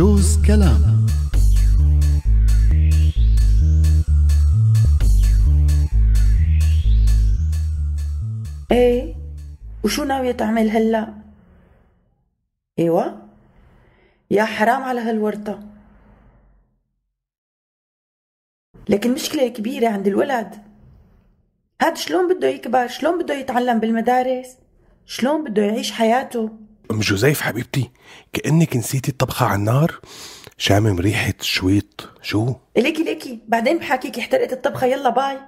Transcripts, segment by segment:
بجوز كلام ايه وشو ناوية تعمل هلا؟ ايوه يا حرام على هالورطة لكن مشكلة كبيرة عند الولد هاد شلون بده يكبر شلون بده يتعلم بالمدارس شلون بده يعيش حياته ام جوزيف حبيبتي كانك نسيتي الطبخه على النار شامم ريحه شويط شو ليكي ليكي بعدين بحكيك احترقت الطبخه يلا باي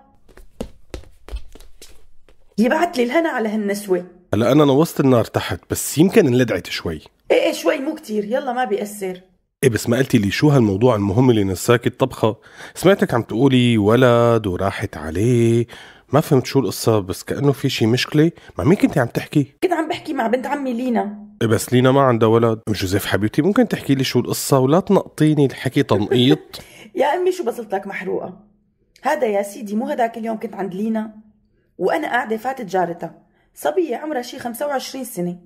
يبعت لي الهنا على هالنسوه هلا انا نوصت النار تحت بس يمكن انلدعت شوي ايه ايه شوي مو كتير يلا ما بيأثر ايه بس ما قلتي لي شو هالموضوع المهم اللي نساكي الطبخه سمعتك عم تقولي ولد وراحت عليه ما فهمت شو القصة بس كأنه في شي مشكلة مع مين كنت عم تحكي؟ كنت عم بحكي مع بنت عمي لينا إيه بس لينا ما عندها ولد جوزيف حبيبتي ممكن تحكي لي شو القصة ولا تنقطيني الحكي تنقيط يا أمي شو بصلتك محروقة هذا يا سيدي مو هداك اليوم كنت عند لينا وأنا قاعدة فاتت جارتها صبية عمرها شي 25 سنة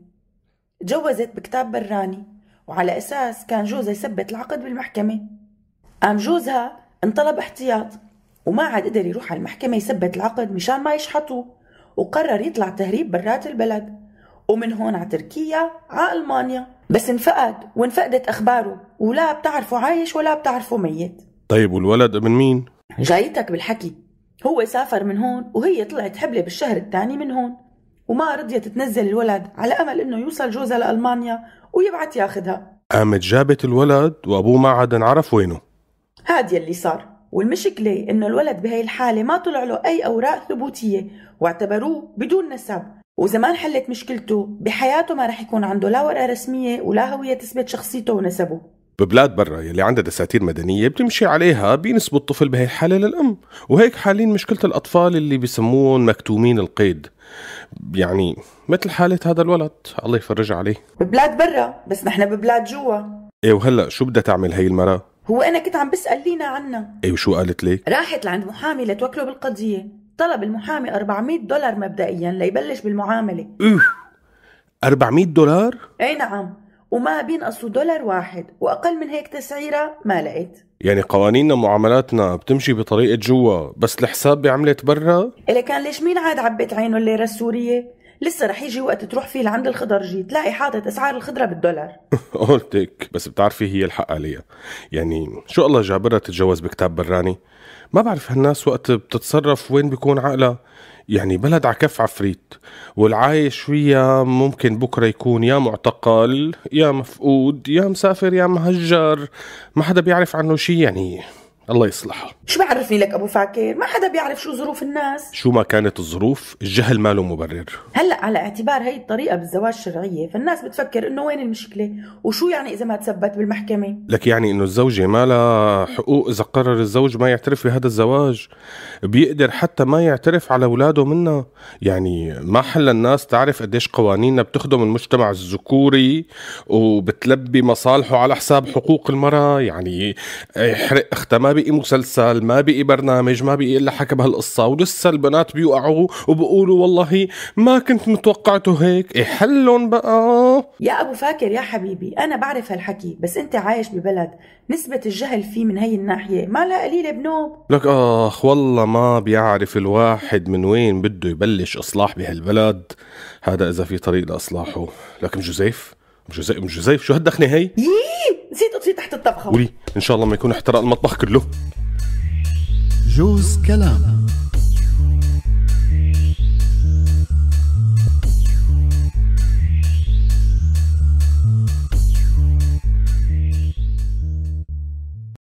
تجوزت بكتاب براني وعلى أساس كان جوزها يثبت العقد بالمحكمة قام جوزها انطلب احتياط وما عاد قدر يروح على المحكمة يثبت العقد مشان ما يشحطوه وقرر يطلع تهريب برات البلد ومن هون على تركيا على ألمانيا بس انفقد وانفقدت أخباره ولا بتعرفه عايش ولا بتعرفه ميت طيب والولد ابن مين؟ جايتك بالحكي هو سافر من هون وهي طلعت حبلة بالشهر الثاني من هون وما رضيت تنزل الولد على أمل إنه يوصل جوزها لألمانيا ويبعت ياخدها قامت جابت الولد وأبوه ما عاد انعرف وينه هاد يلي صار والمشكلة إنه الولد بهي الحالة ما طلع له أي أوراق ثبوتية واعتبروه بدون نسب وإذا ما انحلت مشكلته بحياته ما رح يكون عنده لا ورقة رسمية ولا هوية تثبت شخصيته ونسبه ببلاد برا يلي عندها دساتير مدنية بتمشي عليها بينسبوا الطفل بهي الحالة للأم وهيك حالين مشكلة الأطفال اللي بسموهم مكتومين القيد يعني مثل حالة هذا الولد الله يفرج عليه ببلاد برا بس نحن ببلاد جوا ايه وهلا شو بدها تعمل هي المرأة هو انا كنت عم بسال لينا عنها اي وشو قالت لك؟ راحت لعند محامي لتوكله بالقضيه طلب المحامي 400 دولار مبدئيا ليبلش بالمعامله اوف 400 دولار؟ اي نعم وما بينقصوا دولار واحد واقل من هيك تسعيره ما لقيت يعني قوانيننا معاملاتنا بتمشي بطريقة جوا بس الحساب بعملة برا؟ إلا كان ليش مين عاد عبت عينه الليرة السورية؟ لسه رح يجي وقت تروح فيه لعند الخضرجي تلاقي حاطط اسعار الخضره بالدولار قلتك بس بتعرفي هي الحق عليها يعني شو الله جابرها تتجوز بكتاب براني ما بعرف هالناس وقت بتتصرف وين بيكون عقلها يعني بلد عكف عفريت والعايش فيها ممكن بكرة يكون يا معتقل يا مفقود يا مسافر يا مهجر ما حدا بيعرف عنه شي يعني الله يصلحها شو بعرفني لك ابو فاكر ما حدا بيعرف شو ظروف الناس شو ما كانت الظروف الجهل ماله مبرر هلا على اعتبار هي الطريقه بالزواج الشرعيه فالناس بتفكر انه وين المشكله وشو يعني اذا ما تثبت بالمحكمه لك يعني انه الزوجه ما لها حقوق اذا قرر الزوج ما يعترف بهذا الزواج بيقدر حتى ما يعترف على اولاده منها يعني ما حل الناس تعرف قديش قوانيننا بتخدم المجتمع الذكوري وبتلبي مصالحه على حساب حقوق المراه يعني يحرق اختها بقي مسلسل ما بقي برنامج ما بقي الا حكى بهالقصه ولسه البنات بيوقعوا وبقولوا والله ما كنت متوقعته هيك احلن إيه بقى يا ابو فاكر يا حبيبي انا بعرف هالحكي بس انت عايش ببلد نسبة الجهل فيه من هي الناحية ما لها قليلة بنوب لك آخ والله ما بيعرف الواحد من وين بده يبلش إصلاح بهالبلد هذا إذا في طريق لإصلاحه لكن جوزيف جوزيف جوزيف شو هالدخنة هي؟ ييه نسيت اطفي تحت الطبخه ولي ان شاء الله ما يكون احترق المطبخ كله جوز كلامه